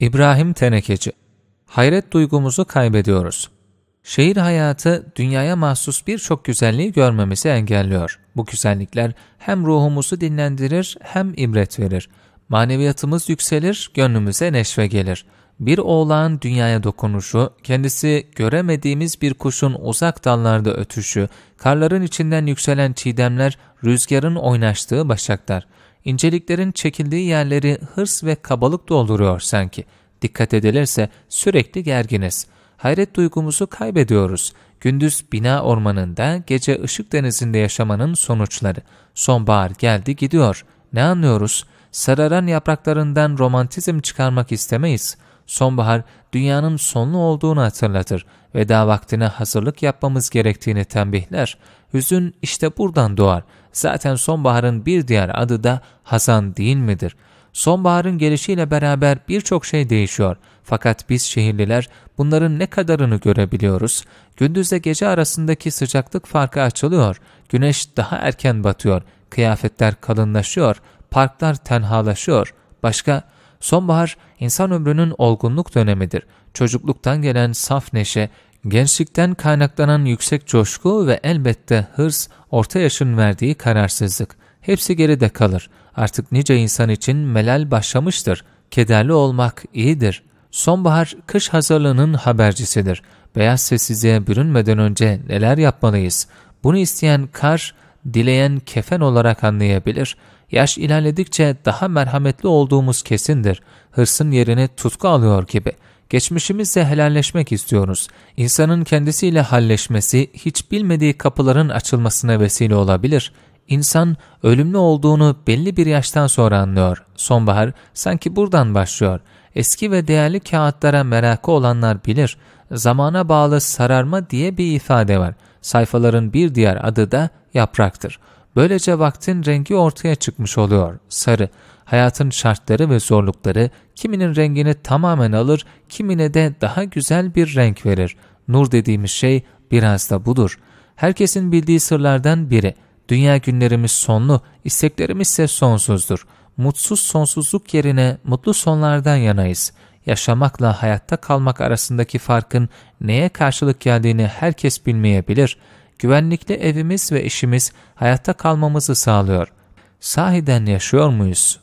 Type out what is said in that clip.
İbrahim Tenekeci Hayret duygumuzu kaybediyoruz. Şehir hayatı dünyaya mahsus birçok güzelliği görmemizi engelliyor. Bu güzellikler hem ruhumuzu dinlendirir hem ibret verir. Maneviyatımız yükselir, gönlümüze neşve gelir. Bir oğlağın dünyaya dokunuşu, kendisi göremediğimiz bir kuşun uzak dallarda ötüşü, karların içinden yükselen çiğdemler, rüzgarın oynaştığı başaklar.'' inceliklerin çekildiği yerleri hırs ve kabalık dolduruyor sanki. Dikkat edilirse sürekli gerginiz. Hayret duygumuzu kaybediyoruz. Gündüz bina ormanında, gece ışık denizinde yaşamanın sonuçları. Sonbahar geldi gidiyor. Ne anlıyoruz? Sararan yapraklarından romantizm çıkarmak istemeyiz. Sonbahar dünyanın sonlu olduğunu hatırlatır. Veda vaktine hazırlık yapmamız gerektiğini tembihler. Hüzün işte buradan doğar.'' Zaten sonbaharın bir diğer adı da hasan değil midir? Sonbaharın gelişiyle beraber birçok şey değişiyor. Fakat biz şehirliler bunların ne kadarını görebiliyoruz? Gündüzle gece arasındaki sıcaklık farkı açılıyor. Güneş daha erken batıyor. Kıyafetler kalınlaşıyor. Parklar tenhalaşıyor. Başka... Sonbahar insan ömrünün olgunluk dönemidir. Çocukluktan gelen saf neşe, gençlikten kaynaklanan yüksek coşku ve elbette hırs, orta yaşın verdiği kararsızlık. Hepsi geride kalır. Artık nice insan için melal başlamıştır. Kederli olmak iyidir. Sonbahar, kış hazırlığının habercisidir. Beyaz sessizliğe bürünmeden önce neler yapmalıyız? Bunu isteyen kar, dileyen kefen olarak anlayabilir. Yaş ilerledikçe daha merhametli olduğumuz kesindir. Hırsın yerini tutku alıyor gibi.'' Geçmişimizle helalleşmek istiyoruz. İnsanın kendisiyle halleşmesi hiç bilmediği kapıların açılmasına vesile olabilir. İnsan ölümlü olduğunu belli bir yaştan sonra anlıyor. Sonbahar sanki buradan başlıyor. Eski ve değerli kağıtlara merakı olanlar bilir. Zamana bağlı sararma diye bir ifade var. Sayfaların bir diğer adı da yapraktır.'' Böylece vaktin rengi ortaya çıkmış oluyor. Sarı, hayatın şartları ve zorlukları kiminin rengini tamamen alır, kimine de daha güzel bir renk verir. Nur dediğimiz şey biraz da budur. Herkesin bildiği sırlardan biri. Dünya günlerimiz sonlu, isteklerimiz ise sonsuzdur. Mutsuz sonsuzluk yerine mutlu sonlardan yanayız. Yaşamakla hayatta kalmak arasındaki farkın neye karşılık geldiğini herkes bilmeyebilir.'' Güvenlikte evimiz ve işimiz hayatta kalmamızı sağlıyor. Sahiden yaşıyor muyuz?